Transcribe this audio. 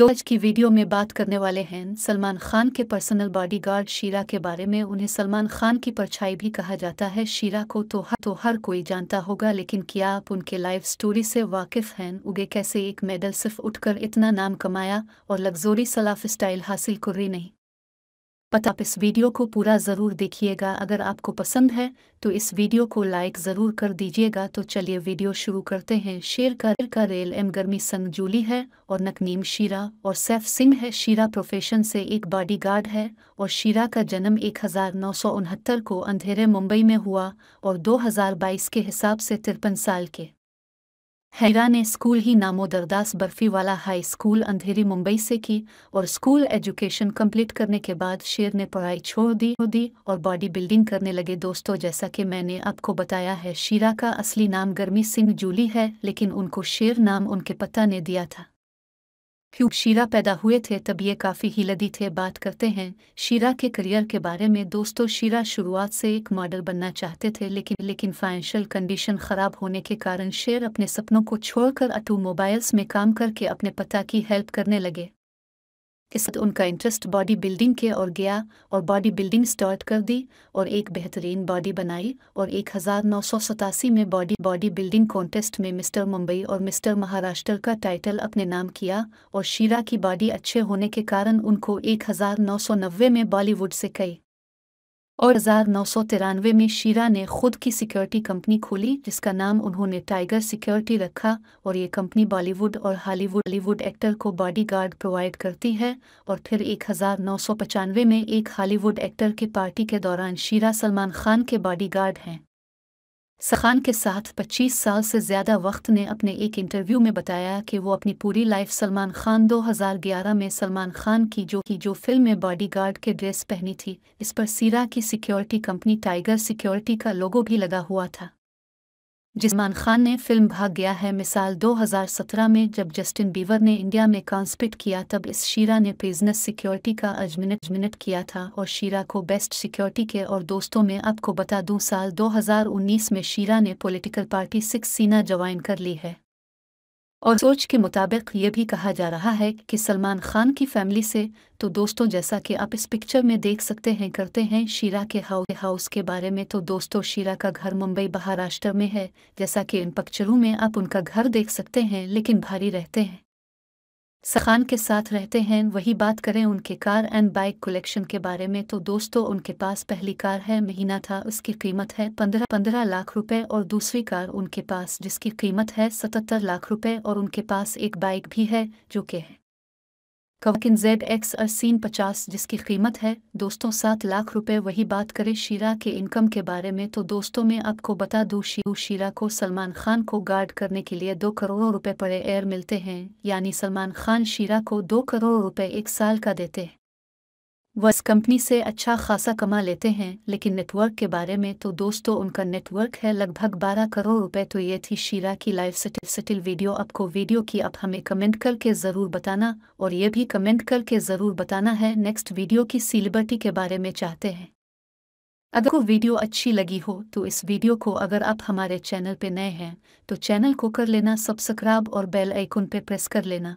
दो आज की वीडियो में बात करने वाले हैं सलमान खान के पर्सनल बॉडीगार्ड शीरा के बारे में उन्हें सलमान खान की परछाई भी कहा जाता है शीरा को तो हर तो हर कोई जानता होगा लेकिन क्या आप उनके लाइफ स्टोरी से वाकिफ हैं उगे कैसे एक मेडल सिर्फ उठकर इतना नाम कमाया और लग्जोरी सलाफ स्टाइल हासिल कर रही नहीं बट आप इस वीडियो को पूरा ज़रूर देखिएगा अगर आपको पसंद है तो इस वीडियो को लाइक ज़रूर कर दीजिएगा तो चलिए वीडियो शुरू करते हैं शेर का का रेल एम गर्मी संग जूली है और नकनीम शीरा और सैफ सिंह है शीरा प्रोफेशन से एक बॉडीगार्ड है और शीरा का जन्म एक हज़ार नौ सौ उनहत्तर को अंधेरे मुंबई में हुआ और दो हज़ार बाईस के हिसाब से तिरपन साल के हैरा ने स्कूल ही नामोदरदास बर्फी वाला हाई स्कूल अंधेरी मुंबई से की और स्कूल एजुकेशन कंप्लीट करने के बाद शेर ने पढ़ाई छोड़ दी दी और बॉडी बिल्डिंग करने लगे दोस्तों जैसा कि मैंने आपको बताया है शीरा का असली नाम गर्मी सिंह जूली है लेकिन उनको शेर नाम उनके पता ने दिया था क्यों शीरा पैदा हुए थे तब ये काफ़ी ही लदी थे बात करते हैं शीरा के करियर के बारे में दोस्तों शीरा शुरुआत से एक मॉडल बनना चाहते थे लेकिन लेकिन फाइनेंशियल कंडीशन ख़राब होने के कारण शेर अपने सपनों को छोड़कर अटू मोबाइल्स में काम करके अपने पता की हेल्प करने लगे इस उनका इंटरेस्ट बॉडी बिल्डिंग के और गया और बॉडी बिल्डिंग स्टार्ट कर दी और एक बेहतरीन बॉडी बनाई और एक हज़ार नौ सौ सतासी में बॉडी बॉडी बिल्डिंग कॉन्टेस्ट में मिस्टर मुंबई और मिस्टर महाराष्ट्र का टाइटल अपने नाम किया और शीरा की बॉडी अच्छे होने के कारण उनको एक हज़ार नौ सौ नब्बे में बॉलीवुड से कई और हजार नौ सौ तिरानवे में शीरा ने खुद की सिक्योरिटी कंपनी खोली जिसका नाम उन्होंने टाइगर सिक्योरिटी रखा और ये कंपनी बॉलीवुड और हॉलीवुड हॉलीवुड एक्टर को बॉडीगार्ड प्रोवाइड करती है और फिर एक हजार नौ सौ पचानवे में एक हॉलीवुड एक्टर की पार्टी के दौरान शीरा सलमान खान के बॉडीगार्ड हैं सखान के साथ 25 साल से ज़्यादा वक्त ने अपने एक इंटरव्यू में बताया कि वो अपनी पूरी लाइफ सलमान खान 2011 में सलमान खान की जो की जो फिल्म में बॉडीगार्ड के ड्रेस पहनी थी इस पर सीरा की सिक्योरिटी कंपनी टाइगर सिक्योरिटी का लोगो भी लगा हुआ था जिसमान खान ने फिल्म भाग गया है मिसाल 2017 में जब जस्टिन बीवर ने इंडिया में कॉन्सपिट किया तब इस शीरा ने बिजनेस सिक्योरिटी का अजमिनट किया था और शीरा को बेस्ट सिक्योरिटी के और दोस्तों में आपको बता दूं साल 2019 में शीरा ने पॉलिटिकल पार्टी सिक्स सीना ज्वाइन कर ली है और सोच के मुताबिक ये भी कहा जा रहा है कि सलमान खान की फैमिली से तो दोस्तों जैसा कि आप इस पिक्चर में देख सकते हैं करते हैं शीरा के हाउस के बारे में तो दोस्तों शीरा का घर मुंबई महाराष्ट्र में है जैसा कि इन पिक्चरों में आप उनका घर देख सकते हैं लेकिन भारी रहते हैं सखान के साथ रहते हैं वही बात करें उनके कार एंड बाइक कलेक्शन के बारे में तो दोस्तों उनके पास पहली कार है महीना था उसकी कीमत है पंद्रह पंद्रह लाख रुपए और दूसरी कार उनके पास जिसकी कीमत है सतहत्तर लाख रुपए और उनके पास एक बाइक भी है जो कि है कवकिन जेड एक्स अस्सी पचास जिसकी कीमत है दोस्तों सात लाख रुपए वही बात करें शीरा के इनकम के बारे में तो दोस्तों मैं आपको बता दू शीरू शीरा को सलमान खान को गार्ड करने के लिए दो करोड़ रुपए पड़े एयर मिलते हैं यानी सलमान खान शीरा को दो करोड़ रुपए एक साल का देते हैं वह इस कंपनी से अच्छा खासा कमा लेते हैं लेकिन नेटवर्क के बारे में तो दोस्तों उनका नेटवर्क है लगभग 12 करोड़ रुपए तो ये थी शीरा की लाइफ स्टिल सेटिल वीडियो आपको वीडियो की आप हमें कमेंट करके ज़रूर बताना और ये भी कमेंट करके ज़रूर बताना है नेक्स्ट वीडियो की सिलिब्रिटी के बारे में चाहते हैं अगर वो वीडियो अच्छी लगी हो तो इस वीडियो को अगर आप हमारे चैनल पर नए हैं तो चैनल को कर लेना सब्सक्राइब और बेल आइकन पर प्रेस कर लेना